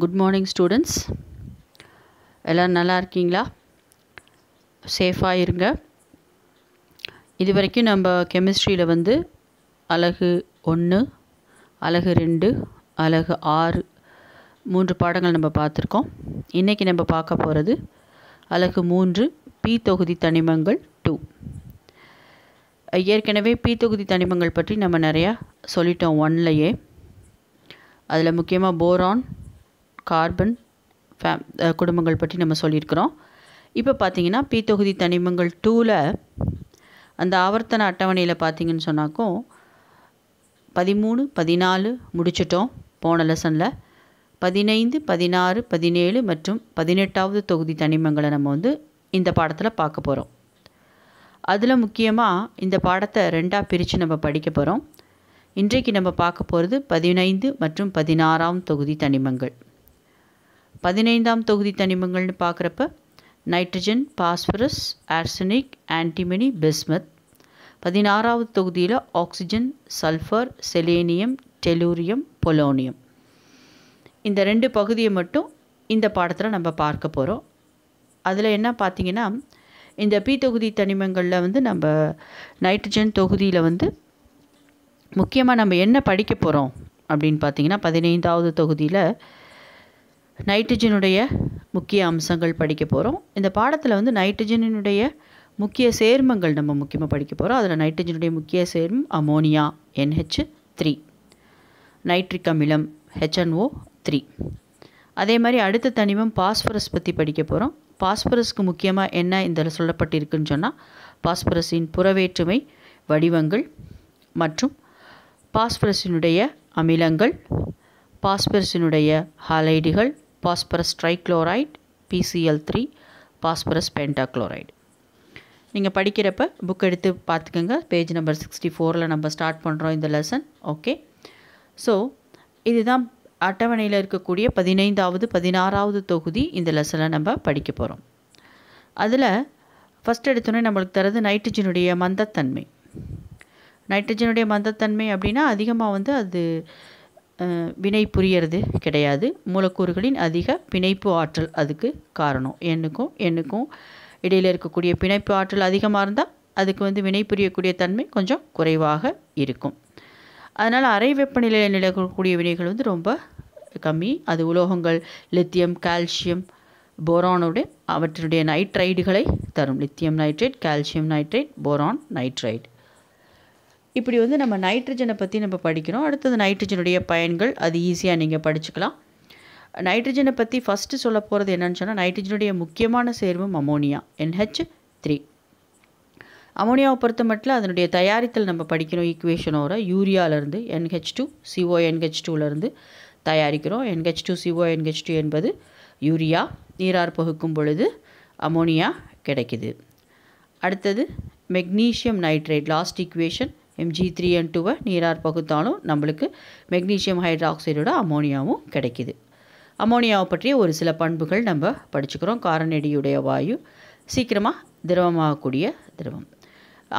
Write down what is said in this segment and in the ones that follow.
good morning students எல்லோரும் நல்லா இருக்கீங்களா சேஃபாக இருங்க இது வரைக்கும் நம்ம கெமிஸ்ட்ரியில் வந்து அழகு ஒன்று அழகு ரெண்டு அழகு ஆறு மூன்று பாடங்கள் நம்ம பார்த்துருக்கோம் இன்றைக்கி நம்ம பார்க்க போகிறது அழகு மூன்று பி தொகுதி தனிமங்கள் டூ ஏற்கனவே பி தொகுதி தனிமங்கள் பற்றி நம்ம நிறையா சொல்லிட்டோம் ஒன்லையே அதில் முக்கியமாக போரான் கார்பன் ஃபே குடும்பங்கள் பற்றி நம்ம சொல்லியிருக்கிறோம் இப்போ பார்த்தீங்கன்னா பி தொகுதி தனிமங்கள் டூவில் அந்த ஆவர்த்தன அட்டவணையில் பார்த்தீங்கன்னு சொன்னாக்கும் பதிமூணு பதினாலு முடிச்சிட்டோம் போன லெசனில் பதினைந்து பதினாறு பதினேழு மற்றும் பதினெட்டாவது தொகுதி தனிமங்களை நம்ம வந்து இந்த பாடத்தில் பார்க்க போகிறோம் அதில் முக்கியமாக இந்த பாடத்தை ரெண்டாக பிரித்து நம்ம படிக்க போகிறோம் இன்றைக்கு நம்ம பார்க்க போகிறது பதினைந்து மற்றும் பதினாறாம் தொகுதி தனிமங்கள் பதினைந்தாம் தொகுதி தனிமங்கள்னு பார்க்குறப்ப nitrogen phosphorus arsenic antimony bismuth பதினாறாவது தொகுதியில் oxygen sulphur selenium tellurium polonium இந்த ரெண்டு பகுதியை மட்டும் இந்த பாடத்தில் நம்ம பார்க்க போகிறோம் அதில் என்ன பார்த்தீங்கன்னா இந்த பி தொகுதி தனிமங்களில் வந்து நம்ம நைட்ரஜன் தொகுதியில் வந்து முக்கியமாக நம்ம என்ன படிக்க போகிறோம் அப்படின்னு பார்த்தீங்கன்னா பதினைந்தாவது தொகுதியில் நைட்ரஜனுடைய முக்கிய அம்சங்கள் படிக்க போகிறோம் இந்த பாடத்தில் வந்து நைட்ரஜனினுடைய முக்கிய சேர்மங்கள் நம்ம முக்கியமாக படிக்க போகிறோம் அதில் நைட்ரஜனுடைய முக்கிய சேர்மம் அமோனியா என்ஹெச் த்ரீ நைட்ரிக் அமிலம் ஹெச்என்ஓ த்ரீ அதே மாதிரி அடுத்த தனிமம் பாஸ்பரஸ் பற்றி படிக்க போகிறோம் பாஸ்பரஸ்க்கு முக்கியமாக என்ன இந்த சொல்லப்பட்டிருக்குன்னு சொன்னால் பாஸ்பரஸின் புறவேற்றுமை வடிவங்கள் மற்றும் பாஸ்பரஸினுடைய அமிலங்கள் பாஸ்பரஸினுடைய ஹாலைடுகள் phosphorus trichloride PCL three phosphorus pentachloride நீங்கள் படிக்கிறப்ப புக் எடுத்து பார்த்துக்கோங்க பேஜ் நம்பர் சிக்ஸ்டி ஃபோரில் நம்ம ஸ்டார்ட் பண்ணுறோம் இந்த லெசன் ஓகே ஸோ இதுதான் அட்டவணையில் இருக்கக்கூடிய பதினைந்தாவது பதினாறாவது தொகுதி இந்த லெசனை நம்ம படிக்க போகிறோம் அதில் ஃபஸ்ட் எடுத்தோன்னே நம்மளுக்கு தரது நைட்ரஜனுடைய மந்தத்தன்மை நைட்ரஜனுடைய மந்தத்தன்மை அப்படின்னா அதிகமாக வந்து அது வினை புரியறது கிடையாது மூலக்கூறுகளின் அதிக பிணைப்பு ஆற்றல் அதுக்கு காரணம் எண்ணுக்கும் எண்ணுக்கும் இடையில் இருக்கக்கூடிய பிணைப்பு ஆற்றல் அதிகமாக இருந்தால் அதுக்கு வந்து வினை புரியக்கூடிய தன்மை கொஞ்சம் குறைவாக இருக்கும் அதனால் அரை வெப்பநிலையில் நிலக்கூடிய வினைகள் வந்து ரொம்ப கம்மி அது உலோகங்கள் லித்தியம் கால்சியம் போரானுடைய அவற்றினுடைய நைட்ரைடுகளை தரும் lithium nitrate calcium nitrate boron nitride இப்படி வந்து நம்ம நைட்ரஜனை பற்றி நம்ம படிக்கிறோம் அடுத்தது நைட்ரஜனுடைய பயன்கள் அது ஈஸியாக நீங்கள் படிச்சுக்கலாம் நைட்ரஜனை பற்றி ஃபஸ்ட்டு சொல்ல போகிறது என்னென்னு சொன்னால் நைட்ரஜனுடைய முக்கியமான சேர்மம் அமோனியா என்ஹெச் த்ரீ அமோனியாவை பொறுத்த மட்டும் அதனுடைய தயாரித்தல் நம்ம படிக்கிறோம் ஈக்குவேஷனோட யூரியாவிலேருந்து என்ஹெச் டூ சிஓ என்ஹெச் டூலேருந்து தயாரிக்கிறோம் NH two CO NH two என்பது யூரியா நீரார் பகுக்கும் பொழுது அமோனியா கிடைக்குது அடுத்தது magnesium nitrate last equation MG three and டூவை நீரார் பகுத்தாலும் நம்மளுக்கு மெக்னீசியம் ஹைட்ராக்சைடோட அமோனியாவும் கிடைக்கிது அமோனியாவை பற்றிய ஒரு சில பண்புகள் நம்ம படிச்சுக்கிறோம் காரநெடியுடைய வாயு சீக்கிரமாக திரவமாகக்கூடிய திரவம்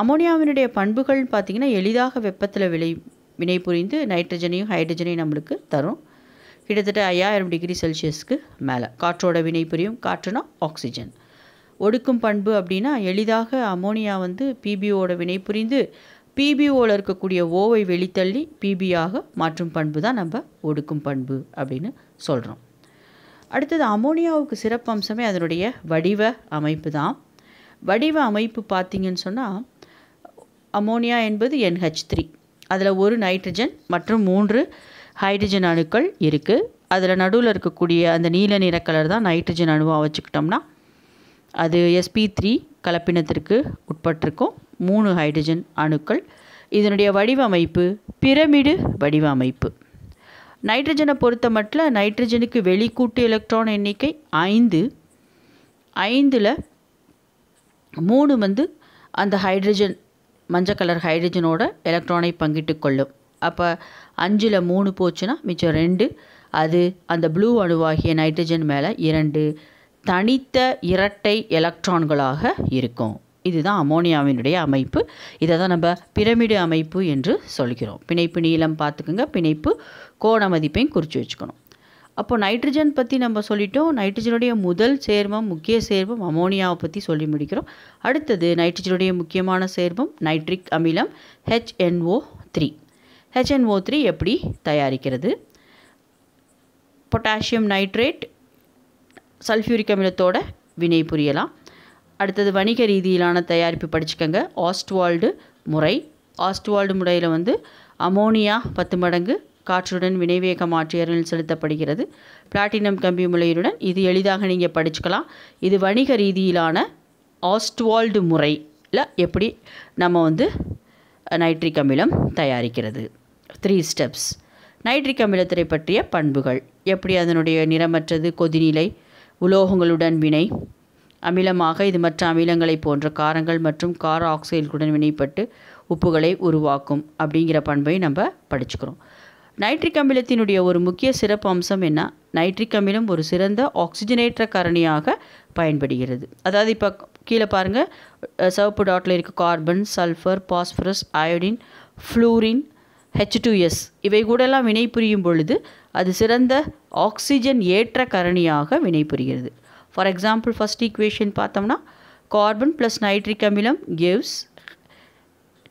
அமோனியாவினுடைய பண்புகள்னு பார்த்திங்கன்னா எளிதாக வெப்பத்தில் விளை வினை புரிந்து நைட்ரஜனையும் ஹைட்ரஜனையும் நம்மளுக்கு தரும் கிட்டத்தட்ட ஐயாயிரம் டிகிரி செல்சியஸ்க்கு மேலே காற்றோட வினை புரியும் காற்றுனா ஆக்சிஜன் ஒடுக்கும் பண்பு அப்படின்னா எளிதாக அமோனியா வந்து பிபிஓட வினை புரிந்து பிபிஓவில் இருக்கக்கூடிய ஓவை வெளித்தள்ளி பிபியாக மாற்றும் பண்பு தான் நம்ம ஒடுக்கும் பண்பு அப்படின்னு சொல்கிறோம் அடுத்தது அமோனியாவுக்கு சிறப்பு அம்சமே அதனுடைய வடிவ அமைப்பு தான் வடிவ அமைப்பு பார்த்திங்கன்னு சொன்னால் அமோனியா என்பது என்ஹெச் த்ரீ அதில் ஒரு நைட்ரஜன் மற்றும் மூன்று ஹைட்ரஜன் அணுக்கள் இருக்குது அதில் நடுவில் இருக்கக்கூடிய அந்த நீல நிற கலர் தான் நைட்ரஜன் அணுவாக வச்சுக்கிட்டோம்னா அது எஸ்பி த்ரீ கலப்பினத்திற்கு உட்பட்டிருக்கும் மூணு ஹைட்ரஜன் அணுக்கள் இதனுடைய வடிவமைப்பு பிரமிடு வடிவமைப்பு நைட்ரஜனை பொறுத்த மட்டும் நைட்ரஜனுக்கு வெளிக்கூட்டு எலக்ட்ரான் எண்ணிக்கை ஐந்து ஐந்தில் மூணு வந்து அந்த ஹைட்ரஜன் மஞ்சள் கலர் ஹைட்ரஜனோட எலக்ட்ரானை பங்கிட்டு கொள்ளும் அப்போ அஞ்சில் மூணு போச்சுன்னா மிச்சம் ரெண்டு அது அந்த ப்ளூ அணுவாகிய நைட்ரஜன் மேலே இரண்டு தனித்த இரட்டை எலக்ட்ரான்களாக இருக்கும் இதுதான் அமோனியாவினுடைய அமைப்பு இதை தான் நம்ம பிரமிடு அமைப்பு என்று சொல்கிறோம் பிணைப்பு நீளம் பார்த்துக்குங்க பிணைப்பு கோண மதிப்பையும் குறித்து வச்சுக்கணும் அப்போ நைட்ரஜன் பற்றி நம்ம சொல்லிட்டோம் நைட்ரஜனுடைய முதல் சேர்மம் முக்கிய சேர்மம் அமோனியாவை பற்றி சொல்லி முடிக்கிறோம் அடுத்தது நைட்ரஜனுடைய முக்கியமான சேர்மம் நைட்ரிக் அமிலம் ஹெச்என்ஓ த்ரீ ஹெச்என்ஓ த்ரீ எப்படி தயாரிக்கிறது பொட்டாசியம் நைட்ரேட் சல்ஃபியூரிக் அமிலத்தோட வினை புரியலாம் அடுத்தது வணிக ரீதியிலான தயாரிப்பு படிச்சுக்கோங்க ஆஸ்ட்வால்டு முறை ஆஸ்ட்வால்டு முறையில் வந்து அமோனியா பத்து மடங்கு காற்றுடன் வினைவேக மாற்றியரில் செலுத்தப்படுகிறது பிளாட்டினம் கம்பி முறையுடன் இது எளிதாக நீங்கள் படிச்சுக்கலாம் இது வணிக ரீதியிலான ஆஸ்ட்வால்டு முறையில் எப்படி நம்ம வந்து நைட்ரிக் அமிலம் தயாரிக்கிறது த்ரீ ஸ்டெப்ஸ் நைட்ரிக் அமிலத்தை பற்றிய பண்புகள் எப்படி அதனுடைய நிறமற்றது கொதிநிலை உலோகங்களுடன் வினை அமிலமாக இது மற்ற அமிலங்களைப் போன்ற காரங்கள் மற்றும் கார ஆக்சைடுகளுடன் வினைப்பட்டு உப்புகளை உருவாக்கும் அப்படிங்கிற பண்பை நம்ம படிச்சுக்கிறோம் நைட்ரிக் அமிலத்தினுடைய ஒரு முக்கிய சிறப்பு அம்சம் என்ன நைட்ரிக் அமிலம் ஒரு சிறந்த ஆக்சிஜனேற்ற காரணியாக பயன்படுகிறது அதாவது இப்போ கீழே பாருங்கள் சவப்பு டாட்டில் இருக்க carbon sulphur phosphorus iodine fluorine H two S இவை கூடெல்லாம் வினை புரியும் பொழுது அது சிறந்த ஆக்சிஜன் ஏற்ற கரணியாக வினை புரிகிறது ஃபார் எக்ஸாம்பிள் ஃபஸ்ட் ஈக்குவேஷன் பார்த்தோம்னா கார்பன் ப்ளஸ் நைட்ரிக் அமிலம் gives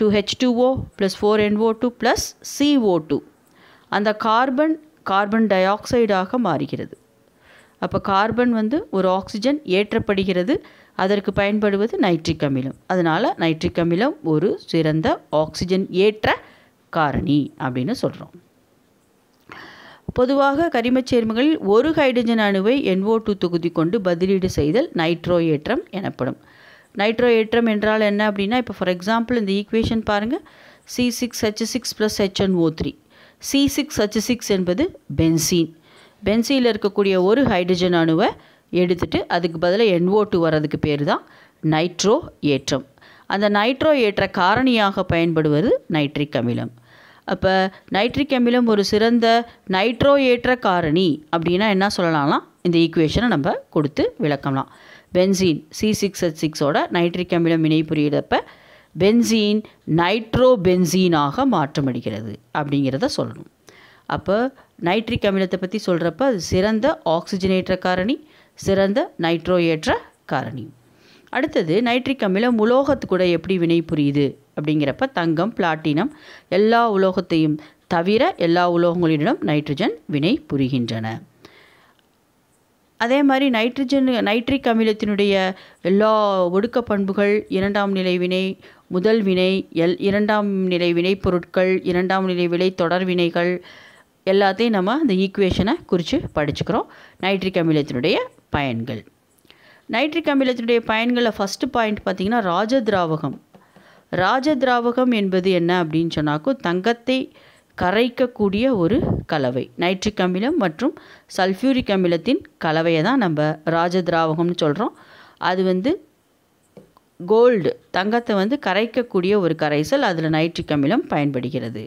two H two O plus four NO two plus CO two அந்த கார்பன் கார்பன் டை ஆக்சைடாக மாறுகிறது அப்போ கார்பன் வந்து ஒரு ஆக்சிஜன் ஏற்றப்படுகிறது அதற்கு பயன்படுவது நைட்ரிக் அமிலம் அதனால் நைட்ரிக் அமிலம் ஒரு சிறந்த ஆக்சிஜன் ஏற்ற காரணி அப்படின்னு சொல்கிறோம் பொதுவாக கரிமச் சேர்மங்களில் ஒரு ஹைட்ரஜன் அணுவை என்ஓ டூ தொகுதி கொண்டு பதிலீடு செய்தல் நைட்ரோ ஏற்றம் எனப்படும் நைட்ரோ ஏற்றம் என்றால் என்ன அப்படின்னா இப்போ ஃபார் எக்ஸாம்பிள் இந்த ஈக்குவேஷன் பாருங்கள் C six H six plus HNO three C six H six என்பது பென்சீன் பென்சீனில் இருக்கக்கூடிய ஒரு ஹைட்ரஜன் அணுவை எடுத்துட்டு அதுக்கு பதிலாக என்ஓ டூ வர்றதுக்கு பேர் தான் நைட்ரோ ஏற்றம் அந்த நைட்ரோ ஏற்ற காரணியாக பயன்படுவது நைட்ரிக் அமிலம் அப்போ நைட்ரிக் அமிலம் ஒரு சிறந்த நைட்ரோ ஏற்ற காரணி அப்படின்னா என்ன சொல்லலாம்னா இந்த ஈக்குவேஷனை நம்ம கொடுத்து விளக்கலாம் பென்சீன் சி சிக்ஸ் எச் சிக்ஸோட நைட்ரிக் அமிலம் வினை புரியிறப்ப பென்சீன் நைட்ரோ பென்சீனாக மாற்றமடைகிறது அப்படிங்கிறத சொல்லணும் அப்போ நைட்ரிக் அமிலத்தை பற்றி சொல்கிறப்ப அது சிறந்த ஆக்சிஜனேற்ற காரணி சிறந்த நைட்ரோ ஏற்ற காரணி அடுத்தது நைட்ரிக் அமிலம் உலோகத்து கூட எப்படி வினை புரியுது அப்படிங்கிறப்ப தங்கம் பிளாட்டினம் எல்லா உலோகத்தையும் தவிர எல்லா உலோகங்களிடம் நைட்ரஜன் வினை புரிகின்றன அதே மாதிரி நைட்ரஜன் நைட்ரிக் அமிலத்தினுடைய எல்லா ஒடுக்க பண்புகள் இரண்டாம் நிலை வினை முதல் வினை எல் இரண்டாம் நிலை வினைப்பொருட்கள் இரண்டாம் நிலை விலை தொடர் வினைகள் எல்லாத்தையும் நம்ம அந்த ஈக்குவேஷனை குறித்து படிச்சுக்கிறோம் நைட்ரிக் அமிலத்தினுடைய பயன்கள் நைட்ரிக் அமிலத்தினுடைய பயன்களை ஃபஸ்ட்டு பாயிண்ட் பார்த்திங்கன்னா ராஜதிராவகம் ராஜ திராவகம் என்பது என்ன அப்படின்னு சொன்னாக்கோ தங்கத்தை கரைக்கக்கூடிய ஒரு கலவை நைட்ரிக் அமிலம் மற்றும் சல்ஃபியூரிக் அமிலத்தின் கலவையை தான் நம்ம ராஜ திராவகம்னு சொல்கிறோம் அது வந்து கோல்டு தங்கத்தை வந்து கரைக்கக்கூடிய ஒரு கரைசல் அதில் நைட்ரிக் அமிலம் பயன்படுகிறது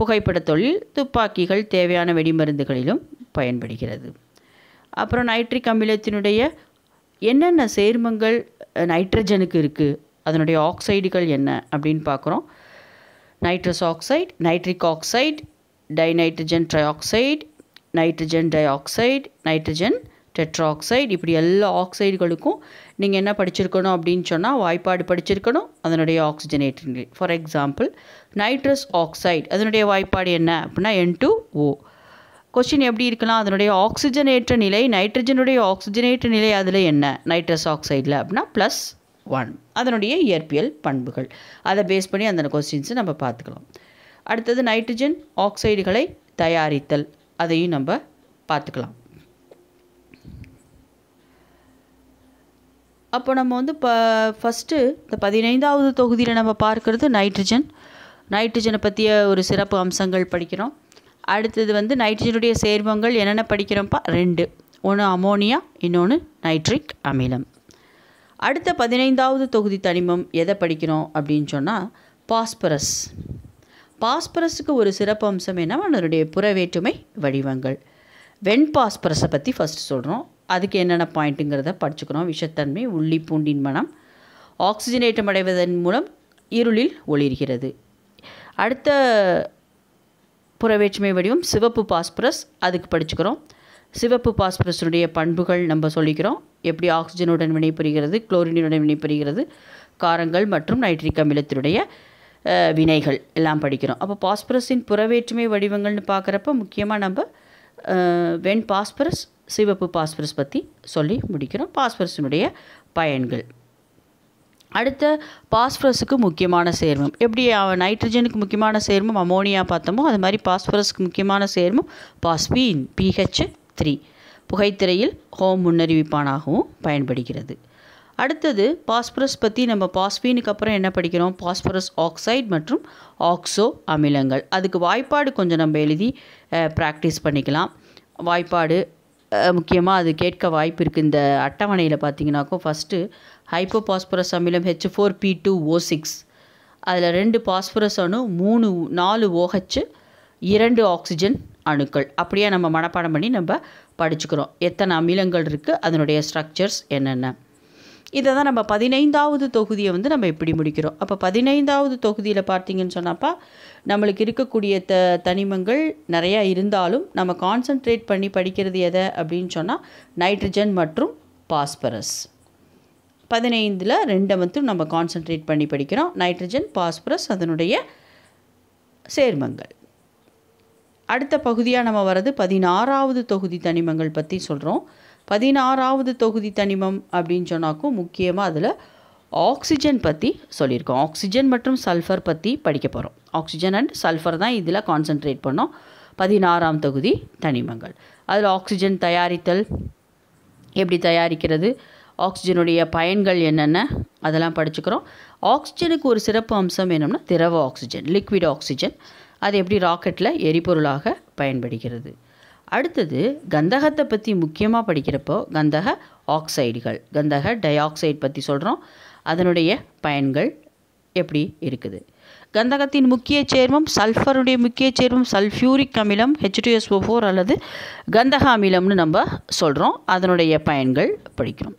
புகைப்பட தொழில் துப்பாக்கிகள் தேவையான வெடிமருந்துகளிலும் பயன்படுகிறது அப்புறம் நைட்ரிக் அமிலத்தினுடைய என்னென்ன சேர்மங்கள் நைட்ரஜனுக்கு இருக்குது அதனுடைய ஆக்சைடுகள் என்ன அப்படின்னு பார்க்குறோம் nitrous oxide nitric oxide dinitrogen oxide nitrogen dioxide nitrogen tetroxide இப்படி எல்லா ஆக்சைடுகளுக்கும் நீங்கள் என்ன படிச்சிருக்கணும் அப்படின்னு சொன்னால் வாய்ப்பாடு படிச்சிருக்கணும் அதனுடைய ஆக்சிஜனேட்டர் ஃபார் எக்ஸாம்பிள் நைட்ரஸ் ஆக்சைடு அதனுடைய வாய்ப்பாடு என்ன அப்படின்னா என் டூ ஓ கொஸ்டின் எப்படி இருக்கலாம் அதனுடைய ஆக்சிஜனேற்ற நிலை நைட்ரஜனுடைய ஆக்சிஜனேற்ற நிலை அதில் என்ன நைட்ரஸ் ஆக்சைடில் அப்படின்னா ப்ளஸ் ஒன் அதனுடைய இயற்பியல் பண்புகள் அதை பேஸ் பண்ணி அந்த கொஸ்டின்ஸை நம்ம பார்த்துக்கலாம் அடுத்தது நைட்ரஜன் ஆக்சைடுகளை தயாரித்தல் அதையும் நம்ம பார்த்துக்கலாம் அப்போ நம்ம வந்து ப ஃபஸ்ட்டு இந்த பதினைந்தாவது தொகுதியில் நம்ம பார்க்குறது நைட்ரஜன் நைட்ரஜனை பற்றிய ஒரு சிறப்பு அம்சங்கள் படிக்கிறோம் அடுத்தது வந்து நைட்ரஜனுடைய சேர்மங்கள் என்னென்ன படிக்கிறோம்ப்பா ரெண்டு ஒன்று அமோனியா இன்னொன்று நைட்ரிக் அமிலம் அடுத்த பதினைந்தாவது தொகுதி தனிமம் எதை படிக்கிறோம் அப்படின்னு சொன்னால் பாஸ்பரஸ் பாஸ்பரஸுக்கு ஒரு சிறப்பு அம்சம் என்ன அதனுடைய புறவேற்றுமை வடிவங்கள் வெண் பாஸ்பரஸை பற்றி ஃபஸ்ட்டு சொல்கிறோம் அதுக்கு என்னென்ன பாயிண்ட்டுங்கிறத படிச்சுக்கிறோம் விஷத்தன்மை உள்ளி பூண்டின் மனம் ஆக்சிஜனேட்டம் அடைவதன் மூலம் இருளில் ஒளிர்கிறது அடுத்த புறவேற்றுமை வடிவம் சிவப்பு பாஸ்பரஸ் அதுக்கு படிச்சுக்கிறோம் சிவப்பு பாஸ்பரஸுடைய பண்புகள் நம்ம சொல்லிக்கிறோம் எப்படி ஆக்சிஜனுடன் வினைபுரிகிறது குளோரினுடன் வினைபுரிகிறது காரங்கள் மற்றும் நைட்ரிக் அமிலத்தினுடைய வினைகள் எல்லாம் படிக்கிறோம் அப்போ பாஸ்பரஸின் புறவேற்றுமை வடிவங்கள்னு பார்க்குறப்ப முக்கியமாக நம்ம வெண் பாஸ்பரஸ் சிவப்பு பாஸ்பரஸ் பற்றி சொல்லி முடிக்கிறோம் பாஸ்பரஸினுடைய பயன்கள் அடுத்த பாஸ்பரஸுக்கு முக்கியமான சேர்மம் எப்படி நைட்ரஜனுக்கு முக்கியமான சேர்மம் அமோனியா பார்த்தோமோ அது மாதிரி பாஸ்பரஸுக்கு முக்கியமான சேர்மம் பாஸ்பீன் பிஹெச் த்ரீ புகைத்திரையில் ஹோம் முன்னறிவிப்பானாகவும் பயன்படுகிறது அடுத்தது பாஸ்பரஸ் பற்றி நம்ம பாஸ்பீனுக்கு அப்புறம் என்ன படிக்கிறோம் பாஸ்பரஸ் ஆக்சைடு மற்றும் ஆக்சோ அமிலங்கள் அதுக்கு வாய்ப்பாடு கொஞ்சம் நம்ம எழுதி ப்ராக்டிஸ் பண்ணிக்கலாம் வாய்ப்பாடு முக்கியமாக அது கேட்க வாய்ப்பு இருக்குது இந்த அட்டவணையில் பார்த்தீங்கன்னாக்கோ ஃபஸ்ட்டு ஹைப்போ பாஸ்பரஸ் அமிலம் H four P two O six அதில் ரெண்டு பாஸ்பரஸ் அணு மூணு நாலு ஓஹெச் இரண்டு ஆக்சிஜன் அணுக்கள் அப்படியே நம்ம மனப்பாடம் பண்ணி நம்ம படிச்சுக்கிறோம் எத்தனை அமிலங்கள் இருக்குது அதனுடைய ஸ்ட்ரக்சர்ஸ் என்னென்ன இதை தான் நம்ம பதினைந்தாவது தொகுதியை வந்து நம்ம எப்படி முடிக்கிறோம் அப்போ பதினைந்தாவது தொகுதியில் பார்த்தீங்கன்னு சொன்னாப்பா நம்மளுக்கு இருக்கக்கூடிய த தனிமங்கள் நிறையா இருந்தாலும் நம்ம கான்சன்ட்ரேட் பண்ணி படிக்கிறது எதை அப்படின்னு சொன்னால் நைட்ரஜன் மற்றும் பாஸ்பரஸ் பதினைந்தில் ரெண்டை மட்டும் நம்ம கான்சன்ட்ரேட் பண்ணி படிக்கிறோம் நைட்ரஜன் பாஸ்பரஸ் அதனுடைய சேர்மங்கள் அடுத்த பகுதியாக நம்ம வர்றது பதினாறாவது தொகுதி தனிமங்கள் பற்றி சொல்கிறோம் பதினாறாவது தொகுதி தனிமம் அப்படின்னு சொன்னாக்கும் முக்கியமாக அதில் ஆக்சிஜன் பற்றி சொல்லியிருக்கோம் ஆக்சிஜன் மற்றும் சல்ஃபர் பற்றி படிக்க போகிறோம் ஆக்சிஜன் அண்ட் சல்ஃபர் தான் இதில் கான்சென்ட்ரேட் பண்ணோம் பதினாறாம் தொகுதி தனிமங்கள் அதில் ஆக்சிஜன் தயாரித்தல் எப்படி தயாரிக்கிறது ஆக்சிஜனுடைய பயன்கள் என்னென்ன அதெல்லாம் படிச்சுக்கிறோம் ஆக்சிஜனுக்கு ஒரு சிறப்பு அம்சம் என்னம்னா திரவ ஆக்சிஜன் லிக்விட் ஆக்சிஜன் அது எப்படி ராக்கெட்டில் எரிபொருளாக பயன்படுகிறது அடுத்தது கந்தகத்தை பற்றி முக்கியமாக படிக்கிறப்போ கந்தக ஆக்சைடுகள் கந்தக டை ஆக்சைடு பற்றி சொல்கிறோம் அதனுடைய பயன்கள் எப்படி இருக்குது கந்தகத்தின் முக்கிய சேர்மம் சல்ஃபருடைய முக்கிய சேர்மம் சல்ஃபியூரிக் அமிலம் ஹெச்டிஎஸ்ஓ ஃபோர் அல்லது கந்தக அமிலம்னு நம்ம சொல்கிறோம் அதனுடைய பயன்கள் படிக்கிறோம்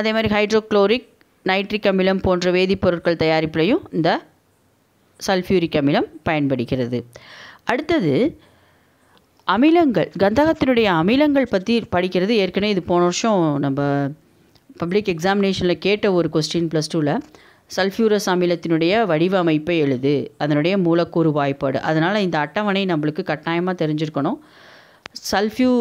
அதே மாதிரி ஹைட்ரோக்ளோரிக் நைட்ரிக் அமிலம் போன்ற வேதிப்பொருட்கள் தயாரிப்புலையும் இந்த சல்ஃபியூரிக் அமிலம் பயன்படுகிறது அடுத்தது அமிலங்கள் கந்தகத்தினுடைய அமிலங்கள் பற்றி படிக்கிறது ஏற்கனவே இது போன வருஷம் நம்ம பப்ளிக் எக்ஸாமினேஷனில் கேட்ட ஒரு கொஸ்டின் ப்ளஸ் டூவில் சல்ஃபியூரஸ் அமிலத்தினுடைய வடிவமைப்பை எழுது அதனுடைய மூலக்கூறு வாய்ப்பாடு அதனால் இந்த அட்டவணை நம்மளுக்கு கட்டாயமாக தெரிஞ்சிருக்கணும் சல்ஃபியூ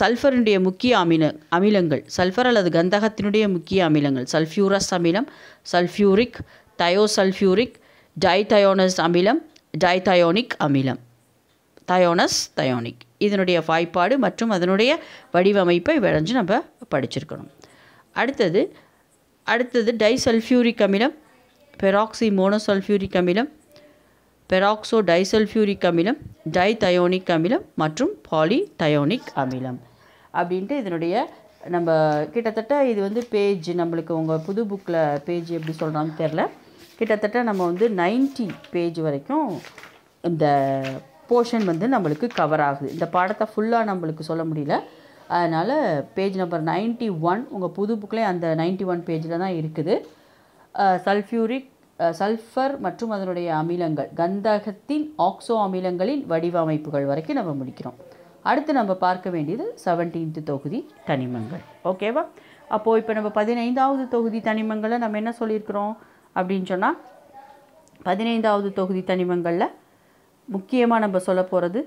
சல்ஃபருடைய முக்கிய அமில அமிலங்கள் சல்ஃபர் அல்லது கந்தகத்தினுடைய முக்கிய அமிலங்கள் சல்ஃபியூரஸ் அமிலம் சல்ஃபியூரிக் தயோசல்ஃபியூரிக் டைதயோனஸ் அமிலம் டைதயோனிக் அமிலம் தயோனஸ் தயோனிக் இதனுடைய வாய்ப்பாடு மற்றும் அதனுடைய வடிவமைப்பை விளைஞ்சு நம்ம படிச்சிருக்கணும் அடுத்தது அடுத்தது டைசல்ஃபியூரிக் அமிலம் பெராக்சி மோனோசல்ஃபியூரிக் அமிலம் பெராக்சோ டைசல்ஃபியூரிக் அமிலம் டைதயோனிக் அமிலம் மற்றும் பாலி தயோனிக் அமிலம் அப்படின்ட்டு இதனுடைய நம்ம கிட்டத்தட்ட இது வந்து பேஜ் நம்மளுக்கு உங்கள் புது புக்கில் பேஜ் எப்படி சொல்கிறாங்கன்னு தெரில கிட்டத்தட்ட நம்ம வந்து நைன்டி பேஜ் வரைக்கும் இந்த போர்ஷன் வந்து நம்மளுக்கு கவர் ஆகுது இந்த பாடத்தை ஃபுல்லாக நம்மளுக்கு சொல்ல முடியல அதனால் பேஜ் நம்பர் நைன்ட்டி ஒன் உங்கள் புது புக்கிலே அந்த நைன்ட்டி ஒன் பேஜில் தான் இருக்குது சல்ஃபியூரிக் சல்ஃபர் மற்றும் அதனுடைய அமிலங்கள் கந்தகத்தின் ஆக்சோ அமிலங்களின் வடிவமைப்புகள் வரைக்கும் நம்ம முடிக்கிறோம் அடுத்து நம்ம பார்க்க வேண்டியது செவன்டீன்த்து தொகுதி தனிமங்கள் ஓகேவா அப்போது இப்போ நம்ம பதினைந்தாவது தொகுதி தனிமங்களை நம்ம என்ன சொல்லியிருக்கிறோம் அப்படின்னு சொன்னால் பதினைந்தாவது தொகுதி தனிமங்களில் முக்கியமாக நம்ம சொல்ல போகிறது